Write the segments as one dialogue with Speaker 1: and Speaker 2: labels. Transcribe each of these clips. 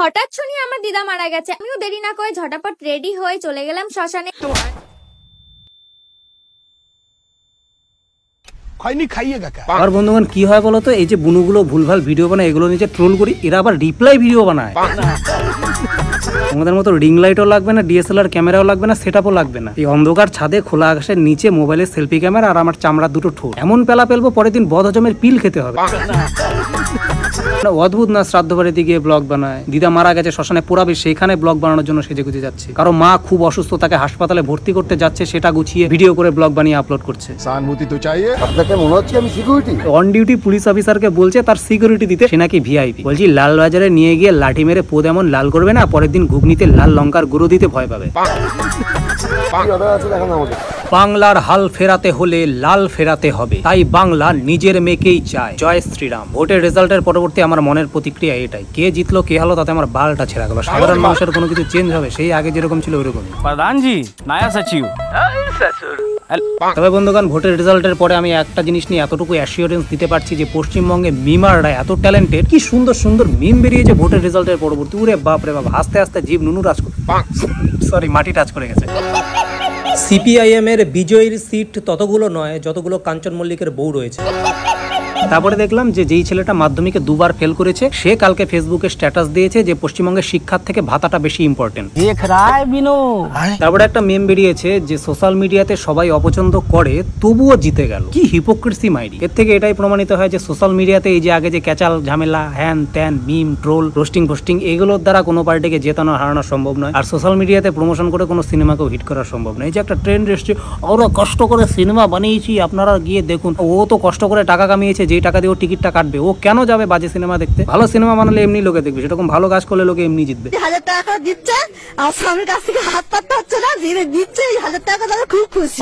Speaker 1: হঠাৎ শুনি আমার দিদা মারা গেছে আমিও দেরি না করে ঝটাপট রেডি হয়ে চলে গেলাম শ্মশানে হয়নি খাইয়ে আর বন্ধুগণ কি হয় বলতো এই যে বুনুগুলো ভুলভাল ভিডিও বানায় এগুলো নিয়ে ট্রোল করি এরা আবার রিপ্লাই ভিডিও বানায় আমাদের মতো রিং লাইটও লাগবে না ডিএসএলআর ক্যামেরাও লাগবে না সেট লাগবে না এই অন্ধকার ছাদে খোলা আকাশের নিচে মোবাইলের সেলফি ক্যামেরা আর আমার চামড়া দুটো ঠোঁট এমন পেলা পেলবো পরের দিন বদ হজমের পিল খেতে হবে অদ্ভুত না শ্রাদ্ধ বাড়িতে গিয়ে ব্লগ বানায় দিদা মারা গেছে শ্মশানে পোড়াবে সেখানে ব্লগ বানানোর জন্য সেজে গুজে যাচ্ছে কারো মা খুব অসুস্থ তাকে হাসপাতালে ভর্তি করতে যাচ্ছে সেটা গুছিয়ে ভিডিও করে ব্লগ বানিয়ে আপলোড করছে সহানুভূতি তো চাই আপনাকে মনে হচ্ছে আমি সিকিউরিটি অন ডিউটি পুলিশ অফিসারকে বলছে তার সিকিউরিটি দিতে সে নাকি ভিআইপি বলছি লাল বাজারে নিয়ে গিয়ে লাঠি মেরে পোদ এমন লাল করবে না পরে দিন ঘুগনিতে লাল লঙ্কার গুঁড়ো দিতে ভয় পাবে বাংলার হাল ফেরাতে হলে লাল ফেরাতে হবে তাই বাংলা নিজের মেয়েকেই চায় জয় শ্রীরাম ভোটের রেজাল্টের পরবর্তী আমার মনের প্রতিক্রিয়া এটাই কে জিতলো কে হলো তাতে আমার বালটা ছেড়া গেল সাধারণ মানুষের কোনো কিছু চেঞ্জ হবে সেই আগে যেরকম ছিল ওইরকমই প্রধানজি নায়া সচিব তবে বন্ধুগণ ভোটের রেজাল্টের পরে আমি একটা জিনিস নিয়ে এতটুকু অ্যাসিওরেন্স দিতে পারছি যে পশ্চিমবঙ্গে মিমাররা এত ট্যালেন্টেড কি সুন্দর সুন্দর মিম বেরিয়েছে ভোটের রেজাল্টের পরবর্তী উরে বাপ রে বাপ আস্তে আস্তে জীব নুনু রাজ সরি মাটি টাচ করে গেছে সিপিআইএম এর বিজয়ীর সিট ততগুলো নয় যতগুলো কাঞ্চন মল্লিকের বউ রয়েছে তারপরে দেখলাম যে যেই ছেলেটা মাধ্যমিকে দুবার ফেল করেছে সে কালকে ফেসবুকে স্ট্যাটাস দিয়েছে যে পশ্চিমবঙ্গের শিক্ষার থেকে ভাতাটা বেশি ইম্পর্টেন্ট তারপরে একটা মেম বেরিয়েছে যে সোশ্যাল মিডিয়াতে সবাই অপছন্দ করে তবুও জিতে গেল কি হিপোক্রেসি মাইরি এর থেকে এটাই প্রমাণিত হয় যে সোশ্যাল মিডিয়াতে এই যে আগে যে ক্যাচাল ঝামেলা হ্যান ত্যান মিম ট্রোল রোস্টিং ফোস্টিং এগুলোর দ্বারা কোনো পার্টিকে জেতানো হারানো সম্ভব নয় আর সোশ্যাল মিডিয়াতে প্রমোশন করে কোনো সিনেমাকেও হিট করা সম্ভব নয় এই যে একটা ট্রেন্ড এসছে ওরা কষ্ট করে সিনেমা বানিয়েছি আপনারা গিয়ে দেখুন ও তো কষ্ট করে টাকা কামিয়েছে যেই টাকা দিয়ে ও টিকিটটা কাটবে ও কেন যাবে বাজে সিনেমা দেখতে ভালো সিনেমা বানালে এমনি লোকে দেখবে সেরকম ভালো কাজ করলে লোকে এমনি জিতবে হাজার টাকা দিচ্ছে আর স্বামীর কাছ থেকে হাত পাততে হচ্ছে না দিচ্ছে হাজার টাকা তাহলে খুব খুশি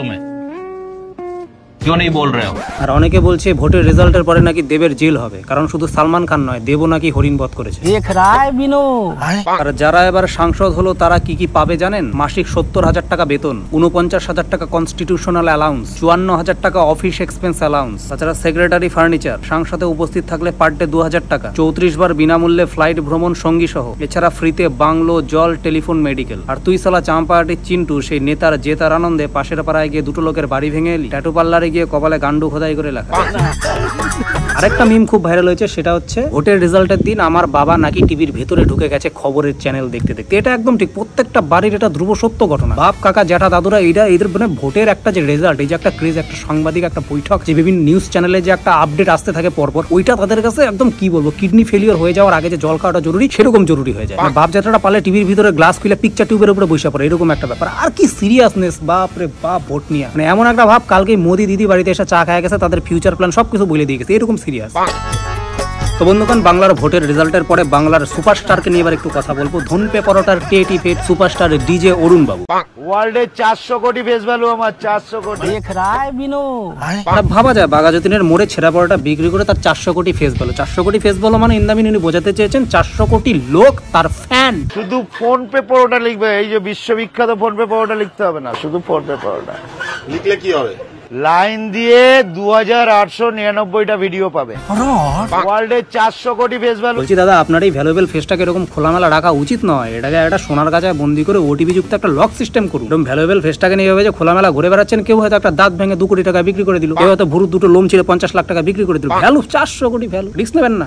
Speaker 1: তুমি কেউ নেই বল रहे আর অনেকে বলছে ভোটের রেজাল্টের পরে নাকি দেবের জেল হবে কারণ শুধু সালমান খান নয় দেব নাকি হরিণ বধ করেছে আর যারা এবার সাংসদ হলো তারা কি কি পাবে জানেন মাসিক সত্তর হাজার টাকা বেতন উনপঞ্চাশ হাজার টাকা কনস্টিটিউশনাল অ্যালাউন্স চুয়ান্ন হাজার টাকা অফিস এক্সপেন্স অ্যালাউন্স তাছাড়া সেক্রেটারি ফার্নিচার সাংসদে উপস্থিত থাকলে পার ডে দু হাজার টাকা চৌত্রিশ বার বিনামূল্যে ফ্লাইট ভ্রমণ সঙ্গী সহ এছাড়া ফ্রিতে বাংলো জল টেলিফোন মেডিকেল আর তুই সালা চাম্পাহাটির চিন্টু সেই নেতার জেতার আনন্দে পাশের পাড়ায় গিয়ে দুটো লোকের বাড়ি ভেঙে এলি ট্যাটু পার্লারে গিয়ে কপালে গান্ডু খোদাই করে লেখা আরেকটা মিম আচ্ছা। খুব ভাইরাল হয়েছে সেটা হচ্ছে ভোটের রেজাল্টের দিন আমার বাবা নাকি টিভির ভেতরে ঢুকে গেছে খবরের চ্যানেল দেখতে দেখতে এটা একদম ঠিক প্রত্যেকটা বাড়ির এটা ধ্রুব সত্য ঘটনা বাপ কাকা জ্যাঠা দাদুরা এটা এদের মানে ভোটের একটা যে রেজাল্ট এই যে একটা ক্রেজ একটা সাংবাদিক একটা বৈঠক যে বিভিন্ন নিউজ চ্যানেলে যে একটা আপডেট আসতে থাকে পরপর ওইটা তাদের কাছে একদম কি বলবো কিডনি ফেলিওর হয়ে যাওয়ার আগে যে জল খাওয়াটা জরুরি সেরকম জরুরি হয়ে যায় মানে বাপ জ্যাঠাটা পালে টিভির ভিতরে গ্লাস খুলে পিকচার টিউবের উপরে বসে পড়ে এরকম একটা ব্যাপার আর কি সিরিয়াসনেস বাপ রে বাপ ভোট নিয়ে মানে এমন একটা ভাব কালকে মোদি দিদি বাড়িতে এসে চা খায় গেছে তাদের ফিউচার প্ল্যান সবকিছু বলে দিয়ে গেছে এরকম সিরিয়াস তো বন্ধুগণ বাংলার ভোটের রেজাল্টের পরে বাংলার সুপারস্টারকে নিয়ে এবার একটু কথা বলবো ধন পে পরোটার ফেট হেড সুপারস্টার ডিজে অরুণ বাবু ওয়ার্ল্ডে চারশো কোটি ফেস ভ্যালু আমার চারশো কোটি ভাবা যায় বাগাযতীনের মোড়ে ছেঁড়া পরোটা বিক্রি করে তার চারশো কোটি ফেস ভ্যালু চারশো কোটি ফেস ভ্যালু মানে ইন্দামিন উনি বোঝাতে চেয়েছেন চারশো কোটি লোক তার ফ্যান শুধু ফোন পেপারটা লিখবে এই যে বিশ্ববিখ্যাত ফোন পেপারটা লিখতে হবে না শুধু ফোন পেপারটা লিখলে কি হবে লাইন দিয়ে দু হাজার আটশো নিরানব্বইটা ভিডিও পাবে এর চারশো কোটি ফেস ভ্যালু বলছি দাদা আপনার এই ভ্যালুয়েবল ফেসটাকে এরকম খোলামেলা রাখা উচিত নয় এটাকে একটা সোনার কাছে বন্দি করে ওটিপি যুক্ত একটা লক সিস্টেম করুন এরকম ভ্যালুয়েবল ফেসটাকে নিয়ে যে খোলামেলা ঘুরে বেড়াচ্ছেন কেউ হয়তো একটা দাঁত ভেঙে দু কোটি টাকা বিক্রি করে দিল কেউ হয়তো ভুরু দুটো লোম ছিল পঞ্চাশ লাখ টাকা বিক্রি করে দিল ভ্যালু চারশো কোটি ভ্যালু রিস্ক নেবেন না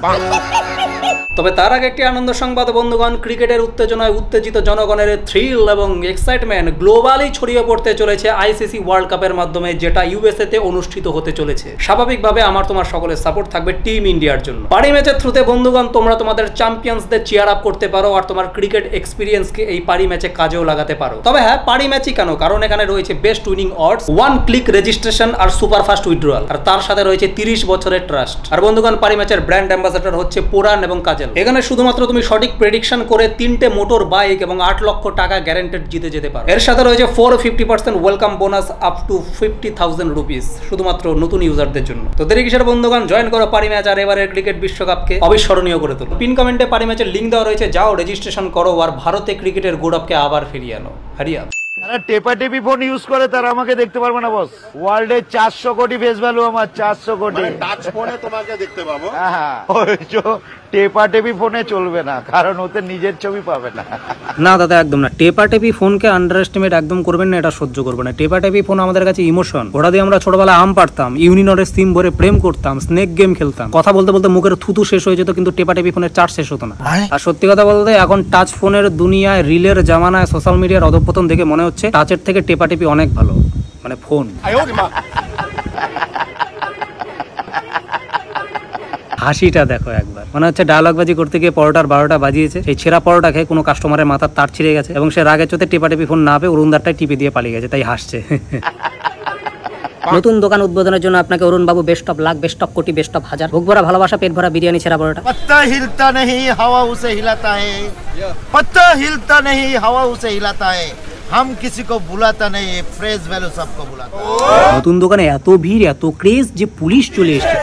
Speaker 1: তবে তার আগে একটি আনন্দ সংবাদ বন্ধুগণ ক্রিকেটের উত্তেজনায় উত্তেজিত জনগণের থ্রিল এবং এক্সাইটমেন্ট গ্লোবালি ছড়িয়ে পড়তে চলেছে আইসিসি ওয়ার্ল্ড কাপের মাধ্যমে যেটা ইউএসএতে অনুষ্ঠিত হতে চলেছে স্বাভাবিকভাবে আমার তোমার সকলের সাপোর্ট থাকবে টিম ইন্ডিয়ার জন্য পারি ম্যাচের থ্রুতে বন্ধুগণ তোমরা তোমাদের চ্যাম্পিয়ন্সদের চেয়ার আপ করতে পারো আর তোমার ক্রিকেট এক্সপিরিয়েন্সকে এই পারি ম্যাচে কাজেও লাগাতে পারো তবে হ্যাঁ পারি ম্যাচই কেন কারণ এখানে রয়েছে best winning odds one click registration আর সুপার ফাস্ট উইথড্রয়াল আর তার সাথে রয়েছে তিরিশ বছরের ট্রাস্ট আর বন্ধুগণ পারি ম্যাচের ব্র্যান্ড অ্যাম্বাসেডর হচ্ছে পুরান এবং কাজের পেয়েছেন এখানে শুধুমাত্র তুমি সঠিক প্রেডিকশন করে তিনটে মোটর বাইক এবং আট লক্ষ টাকা গ্যারান্টেড জিতে যেতে পারো এর সাথে রয়েছে four fifty percent welcome bonus up to fifty thousand rupees শুধুমাত্র নতুন ইউজারদের জন্য তো দেরি কিসের বন্ধুগান জয়েন করো পারি ম্যাচ আর এবারের ক্রিকেট বিশ্বকাপকে অবিস্মরণীয় করে তোলো পিন কমেন্টে পারি ম্যাচের লিঙ্ক দেওয়া রয়েছে যাও রেজিস্ট্রেশন করো আর ভারতে ক্রিকেটের গৌরবকে আবার ফিরিয়ে আনো হারিয়া যারা টেপা টেপি ফোন ইউজ করে তারা আমাকে দেখতে পারবে না বস ওয়ার্ল্ড এর চারশো কোটি ফেস ভ্যালু আমার চারশো কোটি টাচ ফোনে তোমাকে দেখতে পাবো হ্যাঁ, হ্যাঁ। টেপাটেপি ফোনে চলবে না কারণ ওতে নিজের ছবি পাবে না না দাদা একদম না টেপাটেপি ফোনকে আন্ডার এস্টিমেট একদম করবেন না এটা সহ্য করবেন না টেপাটেপি ফোন আমাদের কাছে ইমোশন ওটা দিয়ে আমরা ছোটবেলায় আম পারতাম ইউনিনরের সিম ভরে প্রেম করতাম স্নেক গেম খেলতাম কথা বলতে বলতে মুখের থুতু শেষ হয়ে যেত কিন্তু টেপাটেপি ফোনের চার্জ শেষ হতো না আর সত্যি কথা বলতে এখন টাচ ফোনের দুনিয়ায় রিলের জামানায় সোশ্যাল মিডিয়ার অধপতন দেখে মনে হচ্ছে টাচের থেকে টেপাটেপি অনেক ভালো মানে ফোন হাসিটা দেখো একবার মনে হচ্ছে ডায়লগবাজি করতে গিয়ে পরোটার বারোটা বাজিয়েছে সেই ছেঁড়া পরোটা খেয়ে কোনো কাস্টমারের মাথার তার ছিঁড়ে গেছে এবং সে রাগের চোতে টিপাটিপি ফোন না পেয়ে অরুণদারটাই টিপে দিয়ে পালিয়ে গেছে তাই হাসছে নতুন দোকান উদ্বোধনের জন্য আপনাকে Arun Babu best of lakh best of crore best of হাজার ভোগ ভরা ভালোবাসা পেট ভরা বিরিয়ানি ছেড়া বড়টা पत्ता হিলতা নেই হাওয়া উসে হিলাতা হে पत्ता হিলতা नहीं হাওয়া উসে হিলাতা হে হাম কিছু কো বুলাতা নেই ফ্রেজ ভ্যালু সব কো বুলাতা নতুন দোকানে এত ভিড় এত ক্রেজ যে পুলিশ চলে এসেছে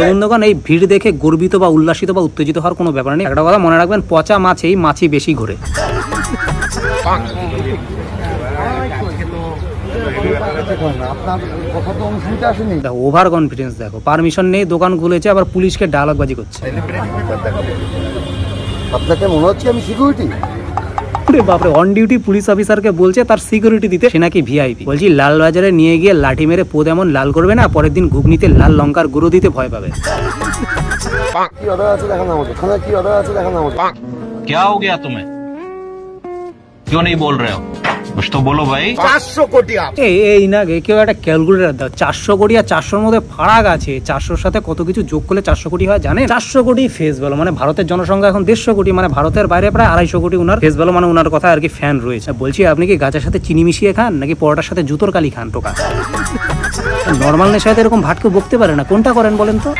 Speaker 1: নতুন দোকান এই ভিড় দেখে গর্বিত বা উল্লাসিত বা উত্তেজিত হওয়ার কোনো ব্যাপার নেই একটা কথা মনে রাখবেন পচা মাছ এই মাছই বেশি ঘোরে ওভার কনফিডেন্স দেখো পারমিশন নেই দোকান খুলেছে আবার পুলিশকে ডায়লগবাজি করছে আপনাকে মনে হচ্ছে আমি সিকিউরিটি অন ডিউটি পুলিশ অফিসারকে বলছে তার সিকিউরিটি দিতে সে নাকি ভিআইপি বলছি লাল বাজারে নিয়ে গিয়ে লাঠি মেরে পোদ এমন লাল করবে না পরের দিন ঘুগনিতে লাল লঙ্কার গুঁড়ো দিতে ভয় পাবে কি অর্ডার আছে দেখান আমাকে কি অর্ডার আছে দেখান আমাকে क्या हो गया तुम्हें क्यों नहीं बोल रहे हो এই না কেউ একটা দাও চারশো কোটি আর চারশোর মধ্যে ফারাক আছে চারশোর সাথে কত কিছু যোগ করলে চারশো কোটি হয় জানে চারশো কোটি ফেস মানে ভারতের জনসংখ্যা এখন দেড়শো কোটি মানে ভারতের বাইরে প্রায় আড়াইশো কোটি মানে কথা আর কি ফ্যান রয়েছে বলছি আপনি কি গাছের সাথে চিনি মিশিয়ে খান নাকি পরোটার সাথে জুতোর কালি খান টোকা নর্মাল নেশায় তো এরকম ভাটকে বকতে পারে না কোনটা করেন বলেন তো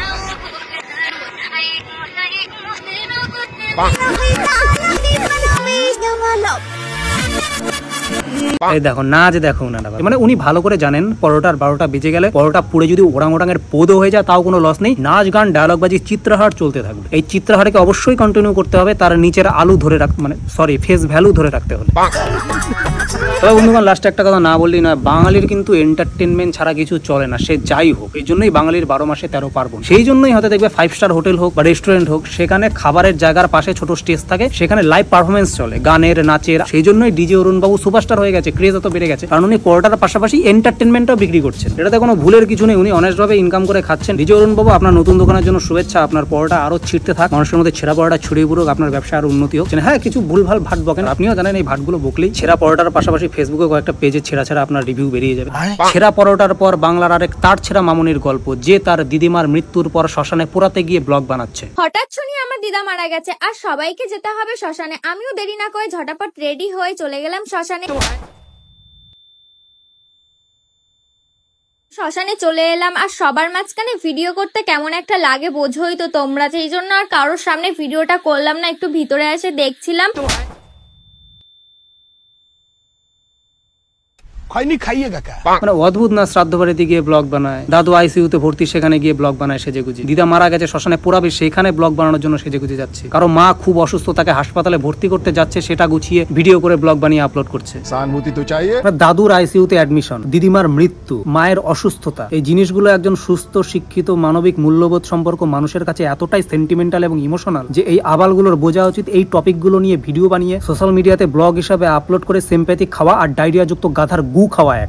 Speaker 1: এই দেখো না যে দেখো উনারা মানে উনি ভালো করে জানেন পরোটার বারোটা বেজে গেলে পরোটা পুড়ে যদি ওরাং ওরাঙের পোদো হয়ে যায় তাও কোনো লস নেই নাচ গান বাজি চিত্রাহার চলতে থাকবে এই চিত্রহারকে অবশ্যই কন্টিনিউ করতে হবে তার নিচের আলু ধরে রাখ মানে সরি ফেস ভ্যালু ধরে রাখতে হবে তবে বন্ধুগণ লাস্টে একটা কথা না বললেই নয় বাঙালির কিন্তু এন্টারটেনমেন্ট ছাড়া কিছু চলে না সে যাই হোক এই জন্যই বাঙালির বারো মাসে তেরো পার্বণ সেই জন্যই হয়তো দেখবে ফাইভ স্টার হোটেল হোক বা রেস্টুরেন্ট হোক সেখানে খাবারের জায়গার পাশে ছোট স্টেজ থাকে সেখানে লাইভ পারফরমেন্স চলে গানের নাচের সেই জন্যই ডিজে অরুণবাবু সুপারস্টার হয়ে গেছে ক্রেজ এত বেড়ে গেছে কারণ উনি পরোটার পাশাপাশি এন্টারটেনমেন্টও বিক্রি করছেন এটাতে কোনো ভুলের কিছু নেই উনি অনেস্টভাবে ইনকাম করে খাচ্ছেন ডিজে অরুণবাবু আপনার নতুন দোকানের জন্য শুভেচ্ছা আপনার পরোটা আরও ছিটতে থাক মানুষের মধ্যে ছেঁড়া পরোটা ছড়িয়ে পড়ুক আপনার ব্যবসা আরো উন্নতি হোক হ্যাঁ কিছু ভুলভাল ভাট বকেন আপনিও জানেন এই ভাটগুলো বকলেই ছেঁড়া পরোটার পাশাপাশি ফেসবুকে কয়েকটা পেজে ছেঁড়া ছেঁড়া আপনার রিভিউ বেরিয়ে যাবে ছেঁড়া পরোটার পর বাংলার আরেক তার ছেঁড়া মামুনির গল্প যে তার দিদিমার মৃত্যুর পর শ্মশানে পোড়াতে গিয়ে ব্লগ বানাচ্ছে হঠাৎ শুনি আমার দিদা মারা গেছে আর সবাইকে যেতে হবে শ্মশানে আমিও দেরি না করে ঝটাপট রেডি হয়ে চলে গেলাম শ্মশানে শ্মশানে চলে এলাম আর সবার মাঝখানে ভিডিও করতে কেমন একটা লাগে বোঝোই তো তোমরা সেই জন্য আর কারোর সামনে ভিডিওটা করলাম না একটু ভিতরে এসে দেখছিলাম মানে অদ্ভুত না শ্রাদ্ধ বাড়িতে গিয়ে ব্লগ বানায় দাদু ভর্তি সেখানে গিয়ে ব্লগ বানায় সেজে গুজি দিদা মারা গেছে শ্মশানে পোড়াবে সেখানে ব্লগ বানানোর জন্য সেজে গুজি যাচ্ছে কারণ মা খুব অসুস্থ তাকে হাসপাতালে ভর্তি করতে যাচ্ছে সেটা গুছিয়ে ভিডিও করে ব্লগ বানিয়ে আপলোড করছে তো মানে দাদুর অ্যাডমিশন দিদিমার মৃত্যু মায়ের অসুস্থতা এই জিনিসগুলো একজন সুস্থ শিক্ষিত মানবিক মূল্যবোধ সম্পর্ক মানুষের কাছে এতটাই সেন্টিমেন্টাল এবং ইমোশনাল যে এই আবালগুলোর বোঝা উচিত এই টপিকগুলো নিয়ে ভিডিও বানিয়ে সোশ্যাল মিডিয়াতে ব্লগ হিসাবে আপলোড করে সেম্প্যাথি খাওয়া আর ডায়রিয়াযুক্ত গাধার গু গু খাওয়া এক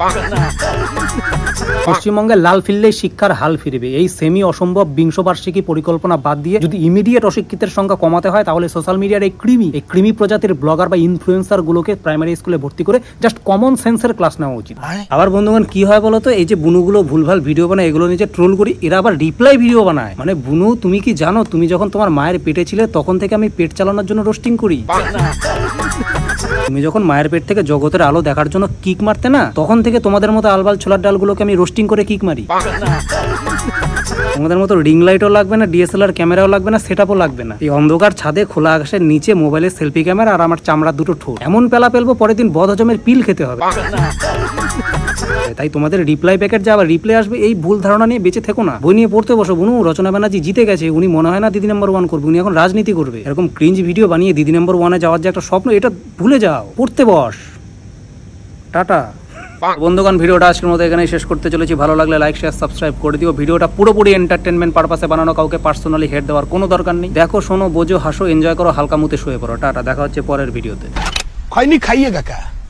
Speaker 1: পশ্চিমবঙ্গের লাল ফিরলেই শিক্ষার হাল ফিরবে এই সেমি অসম্ভব বিংশ বার্ষিকী পরিকল্পনা বাদ দিয়ে যদি ইমিডিয়েট অশিক্ষিতের সংখ্যা কমাতে হয় তাহলে সোশ্যাল মিডিয়ার এই কৃমি এই কৃমি প্রজাতির ব্লগার বা ইনফ্লুয়েন্সারগুলোকে প্রাইমারি স্কুলে ভর্তি করে জাস্ট কমন সেন্সের ক্লাস নেওয়া উচিত আবার বন্ধুগণ কি হয় বলতো এই যে বুনুগুলো ভুলভাল ভিডিও বানায় এগুলো নিয়ে ট্রোল করি এরা আবার রিপ্লাই ভিডিও বানায় মানে বুনু তুমি কি জানো তুমি যখন তোমার মায়ের পেটে ছিলে তখন থেকে আমি পেট চালানোর জন্য রোস্টিং করি তুমি যখন মায়ের পেট থেকে জগতের আলো দেখার জন্য কিক মারতে না তখন থেকে তোমাদের মতো আলবাল ছোলার ডালগুলোকে আমি রোস্টিং করে কিক মারি তোমাদের মতো রিং লাইটও লাগবে না ডিএসএলআর ক্যামেরাও লাগবে না সেট লাগবে না এই অন্ধকার ছাদে খোলা আকাশের নিচে মোবাইলের সেলফি ক্যামেরা আর আমার চামড়া দুটো ঠোঁট এমন পেলা ফেলবো পরের দিন বদহজমের পিল খেতে হবে হ্যাঁ, তাই তোমাদের রিপ্লাই প্যাকেট যা আবার রিপ্লাই আসবে এই ভুল ধারণা নিয়ে বেঁচে থেকো না বই নিয়ে পড়তে বসো বুনু রচনা ব্যানার্জি জিতে গেছে উনি মনে হয় না দিদি নাম্বার ওয়ান করবে উনি এখন রাজনীতি করবে এরকম ক্রিঞ্জ ভিডিও বানিয়ে দিদি নাম্বার ওয়ানে যাওয়ার যে একটা স্বপ্ন এটা ভুলে যাও পড়তে বস টাটা বন্ধুগণ ভিডিওটা আজকের মতো এখানে শেষ করতে চলেছি ভালো লাগলে লাইক শেয়ার সাবস্ক্রাইব করে দিও ভিডিওটা পুরোপুরি এন্টারটেনমেন্ট পারপাসে বানানো কাউকে পার্সোনালি হেড দেওয়ার কোনো দরকার নেই দেখো শোনো বোঝো হাসো এনজয় করো হালকা মুতে শুয়ে পড়ো টাটা দেখা হচ্ছে পরের ভিডিওতে খাইনি খাইয়ে কাকা